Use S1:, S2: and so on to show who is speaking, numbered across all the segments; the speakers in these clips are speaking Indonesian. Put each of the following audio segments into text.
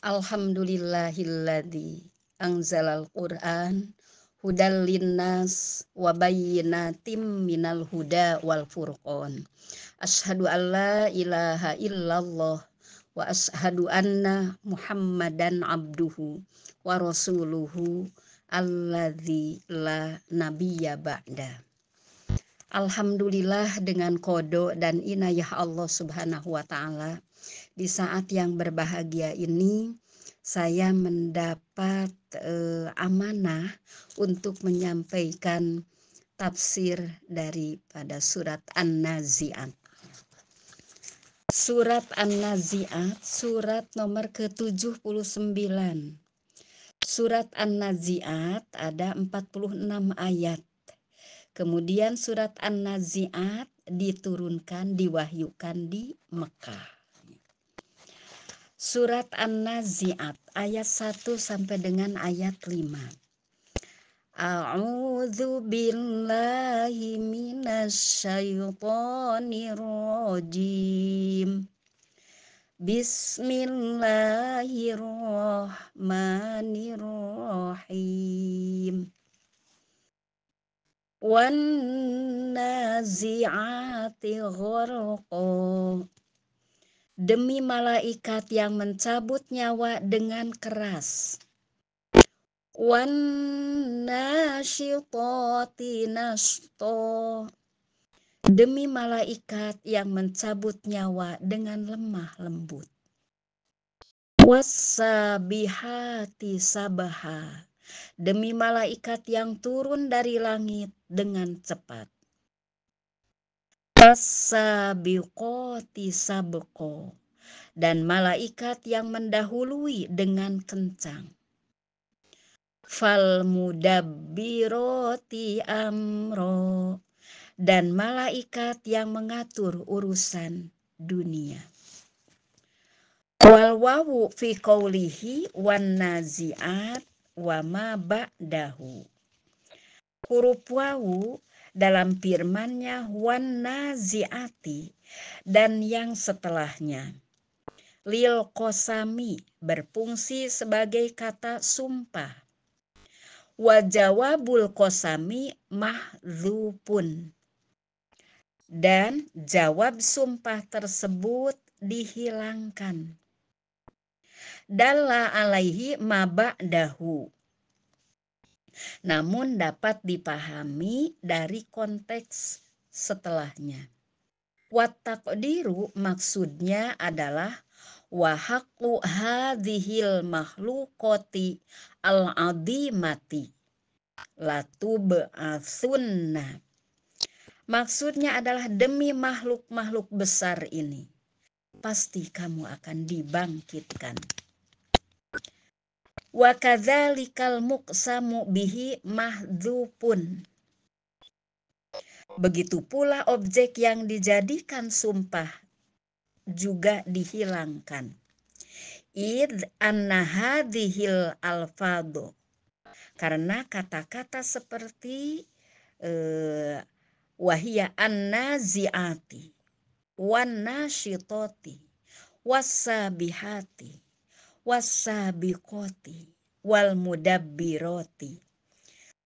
S1: Alhamdulillahilladzi anzalal Qur'an hudal linnas wa bayyinatim minal huda wal furqan. Ashhadu an la ilaha illallah wa Ashadu anna Muhammadan abduhu wa rasuluhu alladzi la nabiyya ba'da. Alhamdulillah dengan kodo dan inayah Allah subhanahu wa ta'ala di saat yang berbahagia ini saya mendapat eh, amanah untuk menyampaikan tafsir daripada surat An-Nazi'at. Surat An-Nazi'at, surat nomor ke-79. Surat An-Nazi'at ada 46 ayat. Kemudian surat An-Nazi'at diturunkan, diwahyukan di Mekah. Surat An-Nazi'at ayat 1 sampai dengan ayat 5. A'udzu billahi minasyaitonir rajim. Bismillahirrahmanirrahim. Wan nazi'ati ghorqa demi malaikat yang mencabut nyawa dengan keras. demi malaikat yang mencabut nyawa dengan lemah lembut. Wasabihati sabaha demi malaikat yang turun dari langit dengan cepat. Fasabiqoti sabqo dan malaikat yang mendahului dengan kencang. Fal mudabbiroti amro dan malaikat yang mengatur urusan dunia. Wal wawu fi qawlihi wan naziat wa ma ba'dahu. Huruf wawu dalam firmannya wan naziati dan yang setelahnya. Lil kosami berfungsi sebagai kata sumpah. Wajawabul kosami mahzupun. Dan jawab sumpah tersebut dihilangkan. Dalla alaihi maba'dahu namun dapat dipahami dari konteks setelahnya. Watakdiru maksudnya adalah wahaku hadhil makhlukoti al-adimati latub asunna. Maksudnya adalah demi makhluk-makhluk besar ini. Pasti kamu akan dibangkitkan wa kadzalikal muqsamu bihi mahdzufun begitu pula objek yang dijadikan sumpah juga dihilangkan id anna hadhil alfadhu karena kata-kata seperti eh, wahia annaziati wan nasyitati wasabihati wasabiqoti wal mudabbiroti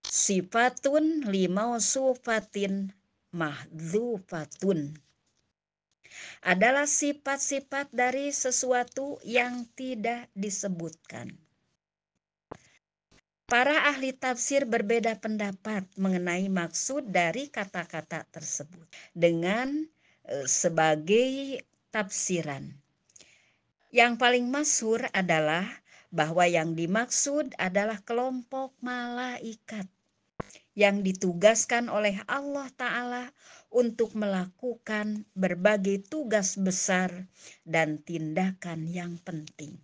S1: sifatun limau sufatin mahdzufatun adalah sifat-sifat dari sesuatu yang tidak disebutkan. Para ahli tafsir berbeda pendapat mengenai maksud dari kata-kata tersebut dengan eh, sebagai tafsiran. Yang paling masyur adalah bahwa yang dimaksud adalah kelompok malaikat yang ditugaskan oleh Allah Ta'ala untuk melakukan berbagai tugas besar dan tindakan yang penting.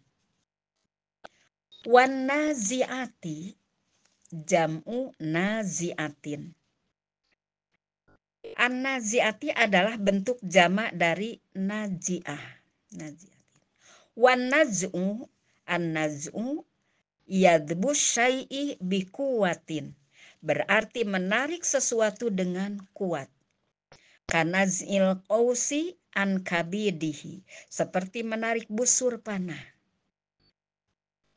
S1: Wan naziati jamu naziatin. An-naziati adalah bentuk jamak dari najiah. Najiah wanaz'u an yadbu syai'i bikuwatin berarti menarik sesuatu dengan kuat kanaz'il qausi an kabidihi seperti menarik busur panah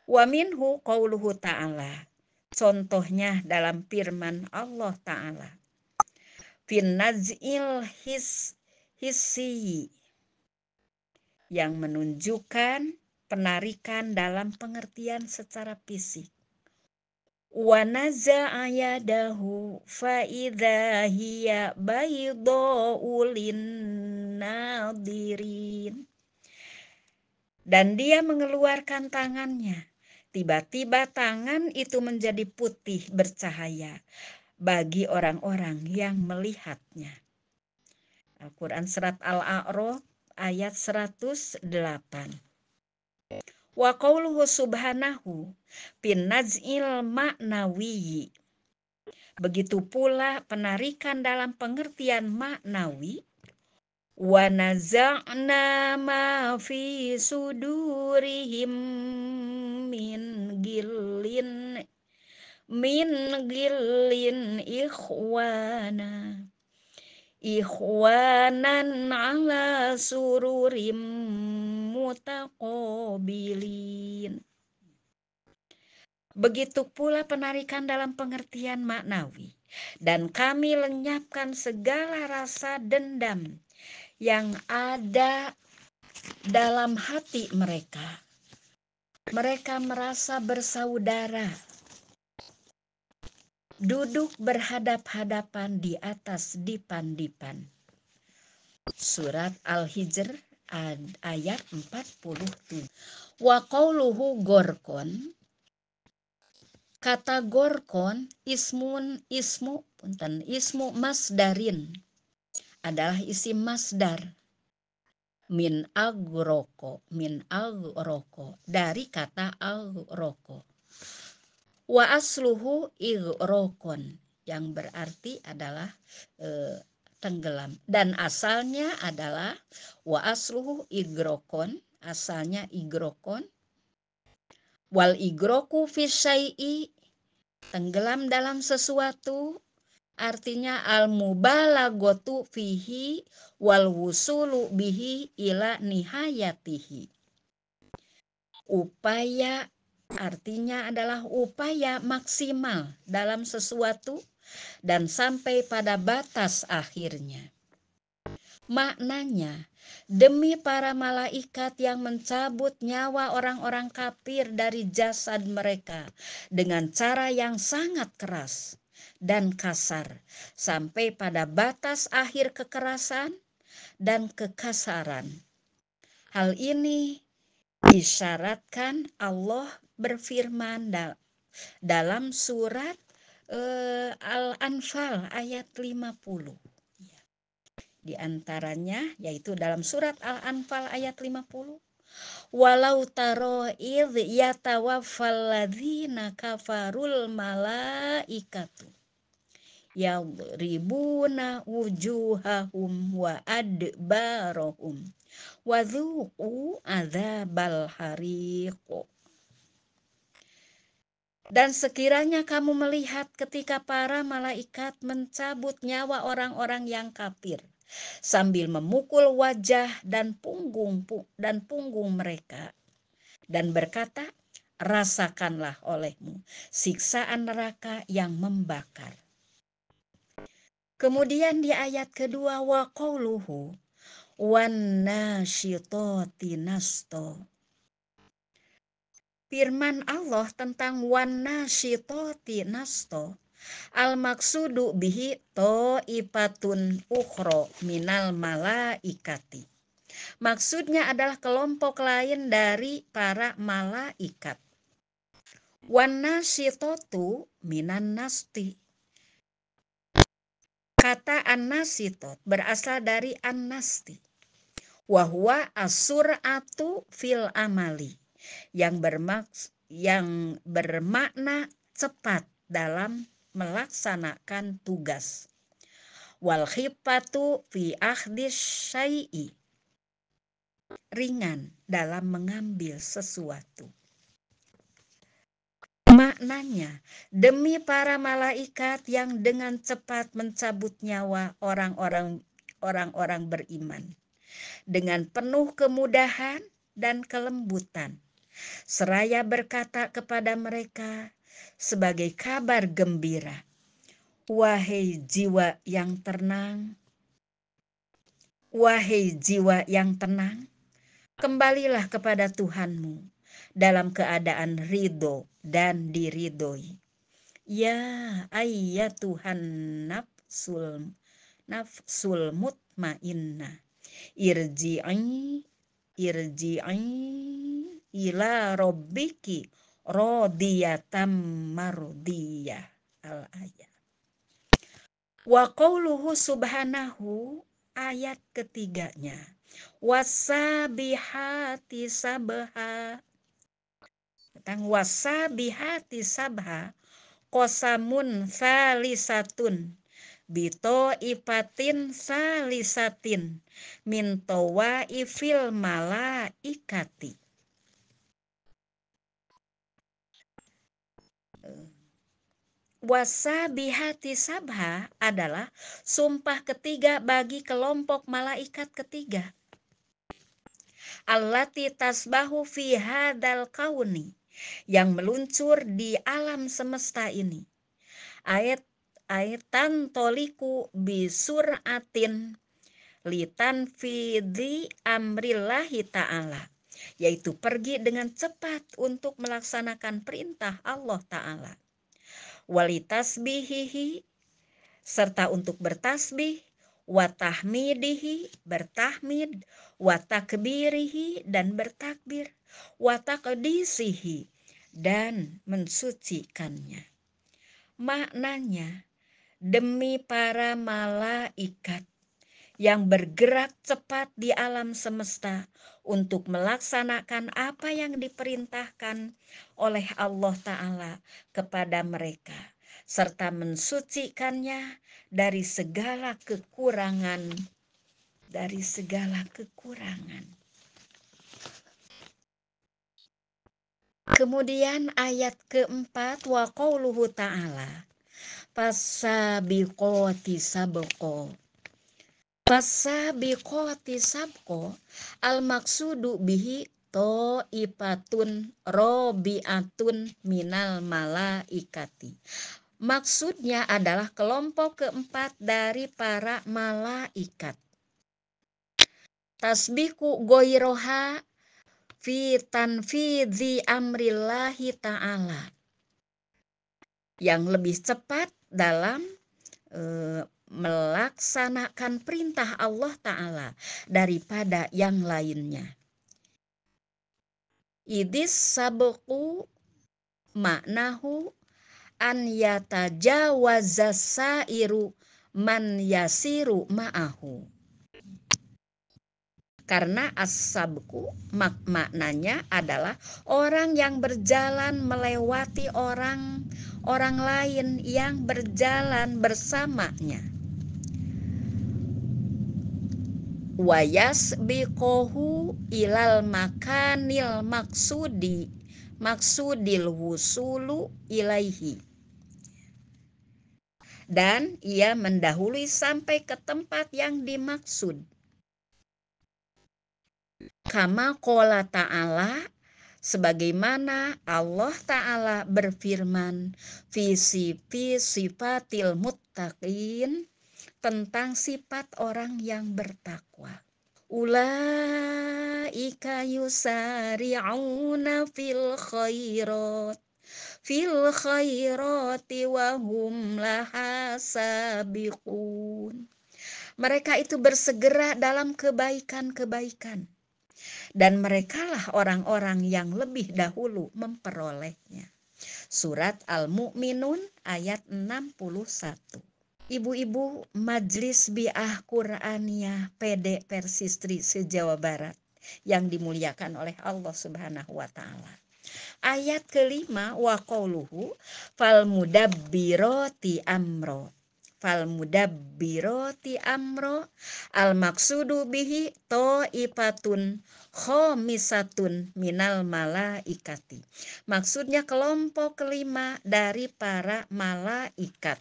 S1: wa minhu qauluhu ta'ala contohnya dalam firman Allah taala naz'il his hisiyi yang menunjukkan penarikan dalam pengertian secara fisik. Wanaza ayadahu faida hiya nadirin Dan dia mengeluarkan tangannya. Tiba-tiba tangan itu menjadi putih bercahaya bagi orang-orang yang melihatnya. Al-Quran Surat Al-A'raf ayat 108. Wa qawluhu subhanahu pinazil maknawi. Begitu pula penarikan dalam pengertian maknawi wa naza'na ma fi sudurihim min gillin min gillin ikhwana ikhwanan ala sururim mutaqabilin. Begitu pula penarikan dalam pengertian maknawi dan kami lenyapkan segala rasa dendam yang ada dalam hati mereka. Mereka merasa bersaudara duduk berhadap-hadapan di atas dipan-dipan. Surat Al-Hijr ayat 47. Wa qauluhu gorkon kata gorkon ismun ismu punten ismu masdarin adalah isi masdar min agroko min agroko dari kata agroko wa asluhu igrokon yang berarti adalah e, tenggelam dan asalnya adalah wa asluhu igrokon asalnya igrokon wal igroku fisai tenggelam dalam sesuatu artinya al mubalagotu fihi wal wusulu bihi ila nihayatihi upaya artinya adalah upaya maksimal dalam sesuatu dan sampai pada batas akhirnya. Maknanya, demi para malaikat yang mencabut nyawa orang-orang kafir dari jasad mereka dengan cara yang sangat keras dan kasar, sampai pada batas akhir kekerasan dan kekasaran. Hal ini disyaratkan Allah berfirman dal dalam surat eh, Al-Anfal ayat 50. Iya. Di antaranya yaitu dalam surat Al-Anfal ayat 50. Walau taro idh yatawaffalladzina kafarul malaikatu yadribuna wujuhahum wa adbarahum wadhuu adzabal hariqu dan sekiranya kamu melihat ketika para malaikat mencabut nyawa orang-orang yang kafir sambil memukul wajah dan punggung dan punggung mereka dan berkata, rasakanlah olehmu siksaan neraka yang membakar. Kemudian di ayat kedua wa qauluhu wan firman Allah tentang wanasyitoti nasto al maksudu bihi to ipatun ukhro minal malaikati maksudnya adalah kelompok lain dari para malaikat wanasyitotu minan nasti kata annasitot berasal dari anasti wahwa asuratu fil amali yang bermaks yang bermakna cepat dalam melaksanakan tugas. Wal khifatu fi akhdis syai'i. Ringan dalam mengambil sesuatu. Maknanya, demi para malaikat yang dengan cepat mencabut nyawa orang-orang orang-orang beriman dengan penuh kemudahan dan kelembutan Seraya berkata kepada mereka sebagai kabar gembira, "Wahai jiwa yang tenang, wahai jiwa yang tenang, kembalilah kepada Tuhanmu dalam keadaan ridho dan diridhoi." Ya ayah Tuhan nafsul nafsul mutmainnah irji'i irji'i ila robbiki rodiyatam mardiyah al ayat wa qawluhu subhanahu ayat ketiganya wasabihati sabha tentang wasabihati sabha kosamun salisatun bito ipatin salisatin mintowa ifil malaikati Wasabi hati sabha adalah sumpah ketiga bagi kelompok malaikat ketiga. Allati tasbahu fi hadal kauni yang meluncur di alam semesta ini. Ayat aitan toliku bisur atin litan fidi amrillahi ta'ala yaitu pergi dengan cepat untuk melaksanakan perintah Allah Ta'ala walitasbihihi serta untuk bertasbih watahmidihi bertahmid watakbirihi dan bertakbir watakdisihi dan mensucikannya maknanya demi para malaikat yang bergerak cepat di alam semesta untuk melaksanakan apa yang diperintahkan oleh Allah Ta'ala kepada mereka, serta mensucikannya dari segala kekurangan. Dari segala kekurangan. Kemudian ayat keempat wa qauluhu ta'ala Pasabiqoti sabqa Fasabiqati sabko al maksudu bihi ipatun robi'atun minal malaikati. Maksudnya adalah kelompok keempat dari para malaikat. Tasbiku goiroha fi tanfidzi amrillahi ta'ala. Yang lebih cepat dalam e, melaksanakan perintah Allah Ta'ala daripada yang lainnya. Idis sabuku maknahu an sairu man yasiru ma'ahu. Karena asabku mak maknanya adalah orang yang berjalan melewati orang orang lain yang berjalan bersamanya. wayas bikohu ilal makanil maksudi maksudil wusulu ilaihi dan ia mendahului sampai ke tempat yang dimaksud kama kola ta'ala sebagaimana Allah ta'ala berfirman visi sifatil muttaqin tentang sifat orang yang bertakwa. Ulaika yusari'una fil khairat fil khairati wa hum laha sabiqun. Mereka itu bersegera dalam kebaikan-kebaikan dan merekalah orang-orang yang lebih dahulu memperolehnya. Surat Al-Mu'minun ayat 61 ibu-ibu Majlis Biah Qur'annya PD Persistri Sejawa Barat yang dimuliakan oleh Allah Subhanahu wa taala. Ayat kelima wa qauluhu fal mudabbirati amro fal mudabbirati amro al maksudu bihi ipatun khomisatun minal malaikati maksudnya kelompok kelima dari para malaikat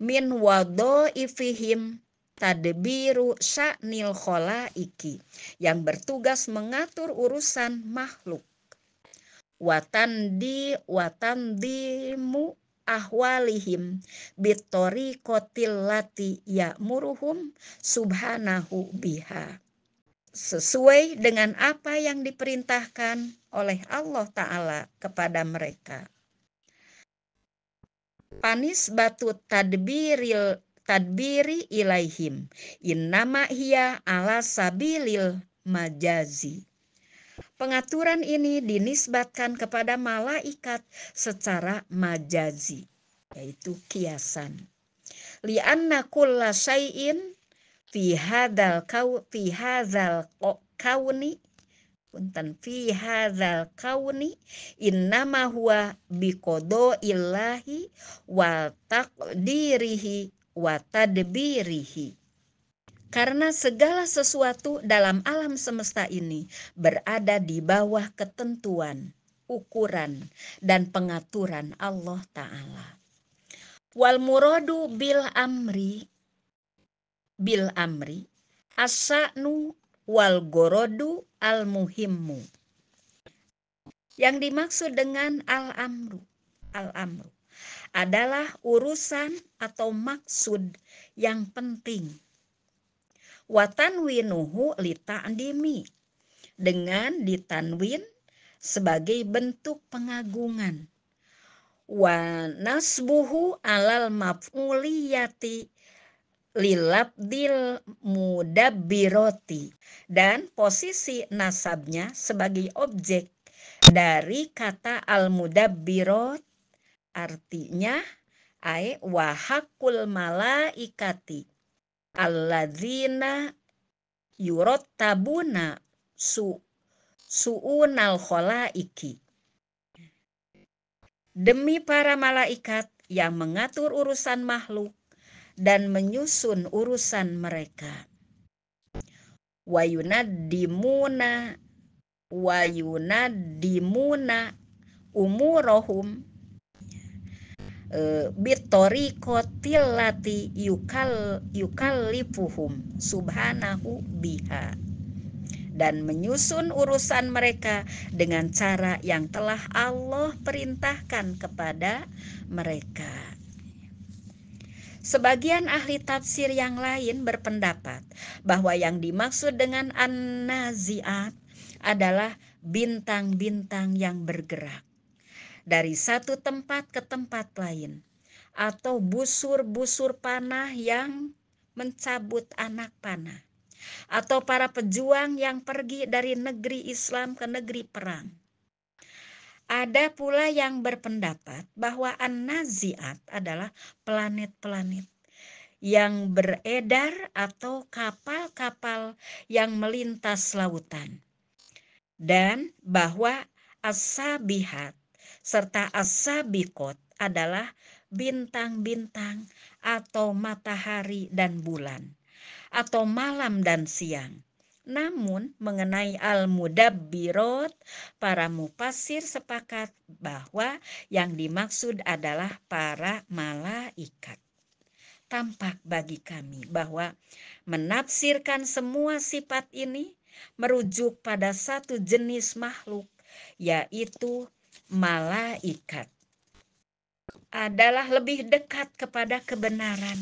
S1: min wado ifihim tadbiru sya'nil iki yang bertugas mengatur urusan makhluk watandi watandimu ahwalihim bitori kotilati ya muruhum subhanahu biha sesuai dengan apa yang diperintahkan oleh Allah Ta'ala kepada mereka panis batu tadbiril tadbiri ilaihim innama hiya ala sabilil majazi Pengaturan ini dinisbatkan kepada malaikat secara majazi yaitu kiasan. Lianna kulla syai'in fi hadzal kau fi hadzal kauni punten fi hadzal kauni innama huwa biqada illahi wa taqdirihi wa tadbirihi karena segala sesuatu dalam alam semesta ini berada di bawah ketentuan, ukuran, dan pengaturan Allah Ta'ala. Wal muradu bil amri, bil amri, asa'nu wal gorodu al-muhimmu. Yang dimaksud dengan al-amru, al-amru adalah urusan atau maksud yang penting. Watanwinuhu lita'dimi dengan ditanwin sebagai bentuk pengagungan. Wanasbuhu nasbuhu alal maf'uliyati lilabdil mudabiroti dan posisi nasabnya sebagai objek dari kata al-mudabbirot artinya ai wahakul malaikati alladzina yurattabuna su suunal khalaiki demi para malaikat yang mengatur urusan makhluk dan menyusun urusan mereka. Wayuna dimuna, wayuna dimuna, umurohum e, bitorikotillati yukal yukalipuhum, subhanahu biha dan menyusun urusan mereka dengan cara yang telah Allah perintahkan kepada mereka. Sebagian ahli tafsir yang lain berpendapat bahwa yang dimaksud dengan an-naziat adalah bintang-bintang yang bergerak dari satu tempat ke tempat lain atau busur-busur panah yang mencabut anak panah atau para pejuang yang pergi dari negeri Islam ke negeri perang ada pula yang berpendapat bahwa An-Naziat adalah planet-planet yang beredar atau kapal-kapal yang melintas lautan. Dan bahwa As-Sabihat serta As-Sabikot adalah bintang-bintang atau matahari dan bulan atau malam dan siang namun, mengenai al-mudabbirat, para mufasir sepakat bahwa yang dimaksud adalah para malaikat. Tampak bagi kami bahwa menafsirkan semua sifat ini merujuk pada satu jenis makhluk, yaitu malaikat, adalah lebih dekat kepada kebenaran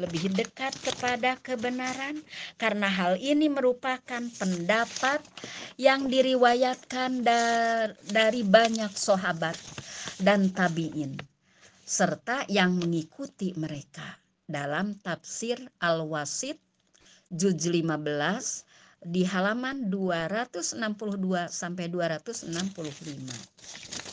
S1: lebih dekat kepada kebenaran, karena hal ini merupakan pendapat yang diriwayatkan dari banyak sahabat dan tabi'in, serta yang mengikuti mereka dalam tafsir Al-Wasit juz 15 di halaman 262 sampai 265.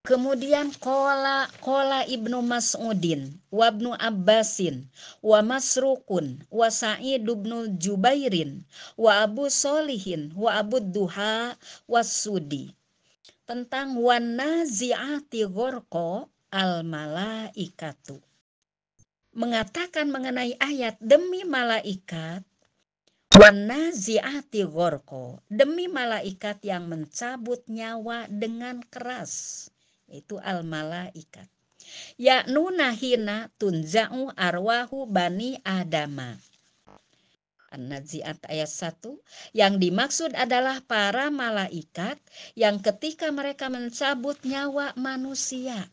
S1: Kemudian kola kola ibnu Mas'udin, wabnu Abbasin, wa Masrukun, wa Sa'id ibnu Jubairin, wa Abu Solihin, wa Abu Duha, wa Sudi. Tentang wana zi'ati gorko al malaikatu. Mengatakan mengenai ayat demi malaikat, wana zi'ati gorko, demi malaikat yang mencabut nyawa dengan keras itu al-malaikat. Ya nunahina tunza'u arwahu bani adama. An-Nazi'at ayat 1 yang dimaksud adalah para malaikat yang ketika mereka mencabut nyawa manusia.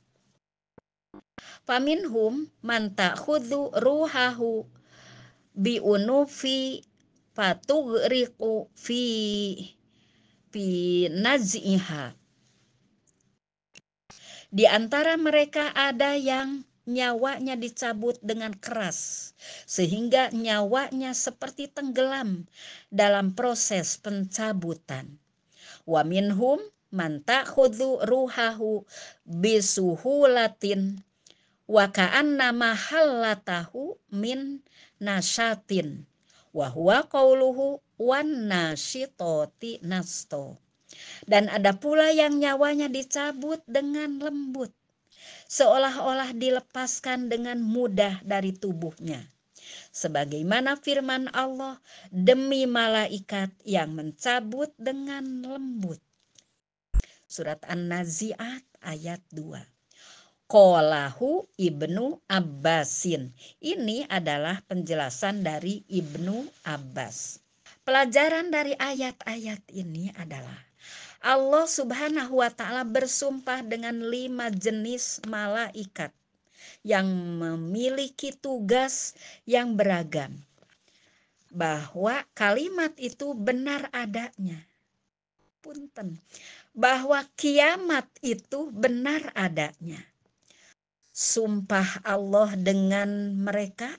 S1: Faminhum man ta'khudhu ruhahu biunufi fatugriqu fi fi naziha di antara mereka ada yang nyawanya dicabut dengan keras, sehingga nyawanya seperti tenggelam dalam proses pencabutan. Waminhum mantakhudu ruhahu bisuhulatin wakaan nama halatahu min nasyatin wahwa kauluhu wan nasyitoti nasto dan ada pula yang nyawanya dicabut dengan lembut, seolah-olah dilepaskan dengan mudah dari tubuhnya. Sebagaimana firman Allah, demi malaikat yang mencabut dengan lembut. Surat An-Nazi'at ayat 2. Kolahu Ibnu Abbasin. Ini adalah penjelasan dari Ibnu Abbas. Pelajaran dari ayat-ayat ini adalah Allah Subhanahu wa taala bersumpah dengan lima jenis malaikat yang memiliki tugas yang beragam. Bahwa kalimat itu benar adanya. Punten. Bahwa kiamat itu benar adanya. Sumpah Allah dengan mereka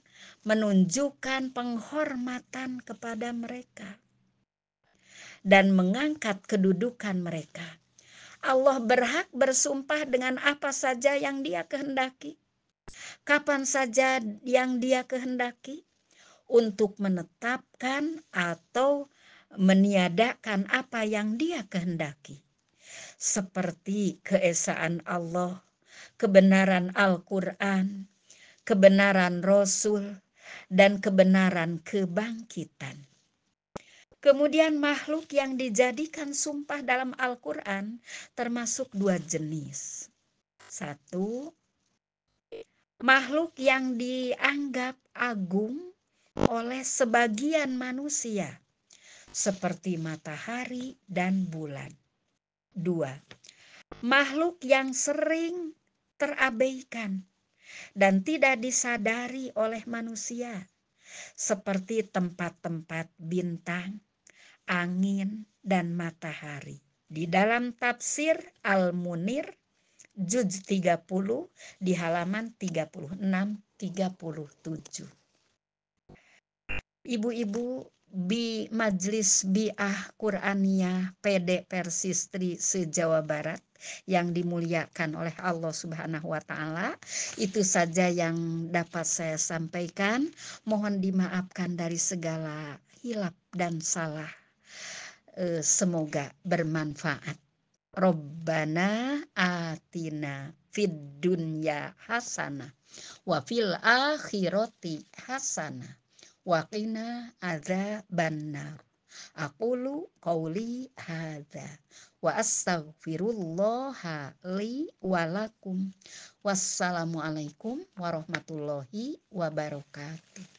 S1: menunjukkan penghormatan kepada mereka dan mengangkat kedudukan mereka. Allah berhak bersumpah dengan apa saja yang Dia kehendaki, kapan saja yang Dia kehendaki, untuk menetapkan atau meniadakan apa yang Dia kehendaki, seperti keesaan Allah, kebenaran Al-Quran, kebenaran Rasul, dan kebenaran kebangkitan. Kemudian makhluk yang dijadikan sumpah dalam Al-Quran termasuk dua jenis. Satu, makhluk yang dianggap agung oleh sebagian manusia seperti matahari dan bulan. Dua, makhluk yang sering terabaikan dan tidak disadari oleh manusia seperti tempat-tempat bintang, angin, dan matahari. Di dalam tafsir Al-Munir juz 30 di halaman 36 37. Ibu-ibu di majlis Biah Qurania PD Persistri se-Jawa Barat yang dimuliakan oleh Allah Subhanahu wa taala. Itu saja yang dapat saya sampaikan. Mohon dimaafkan dari segala hilap dan salah Eh, semoga bermanfaat. Robbana atina fid dunya hasana wa fil akhirati hasana wa qina adzabannar. Aqulu qawli hadza wa astaghfirullah li wa lakum. Wassalamualaikum warahmatullahi wabarakatuh.